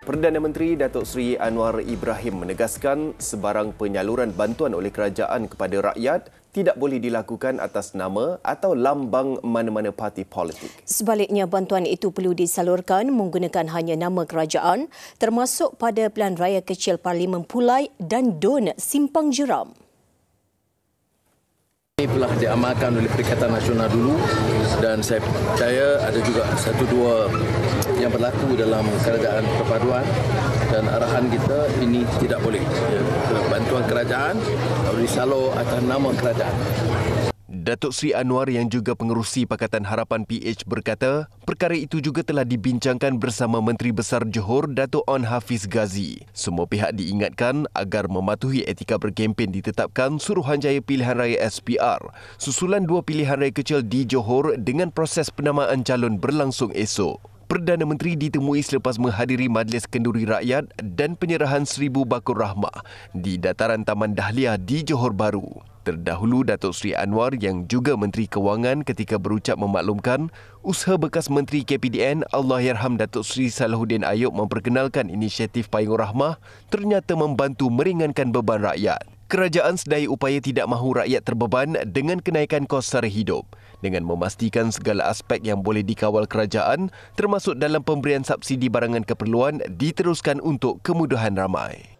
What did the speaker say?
Perdana Menteri Datuk Seri Anwar Ibrahim menegaskan sebarang penyaluran bantuan oleh kerajaan kepada rakyat tidak boleh dilakukan atas nama atau lambang mana-mana parti politik. Sebaliknya, bantuan itu perlu disalurkan menggunakan hanya nama kerajaan termasuk pada pelan raya kecil Parlimen Pulai dan Don Simpang Jeram. Ini telah diamalkan oleh Perikatan Nasional dulu dan saya percaya ada juga satu dua yang berlaku dalam kerajaan perpaduan dan arahan kita ini tidak boleh. Ya, bantuan kerajaan, risalo atas nama kerajaan. Datuk Sri Anwar yang juga pengerusi Pakatan Harapan PH berkata, perkara itu juga telah dibincangkan bersama Menteri Besar Johor Datuk On Hafiz Ghazi. Semua pihak diingatkan agar mematuhi etika berkempen ditetapkan Suruhanjaya Pilihan Raya SPR, susulan dua pilihan raya kecil di Johor dengan proses penamaan calon berlangsung esok. Perdana Menteri ditemui selepas menghadiri Majlis Kenduri Rakyat dan penyerahan Seribu Bakul Rahmah di dataran Taman Dahlia di Johor Bahru. Terdahulu Datuk Seri Anwar yang juga Menteri Kewangan ketika berucap memaklumkan usaha bekas Menteri KPDN Allahyarham Datuk Seri Salahuddin Ayub memperkenalkan inisiatif Payung Rahmah ternyata membantu meringankan beban rakyat. Kerajaan sedai upaya tidak mahu rakyat terbeban dengan kenaikan kos sara hidup dengan memastikan segala aspek yang boleh dikawal kerajaan termasuk dalam pemberian subsidi barangan keperluan diteruskan untuk kemudahan ramai.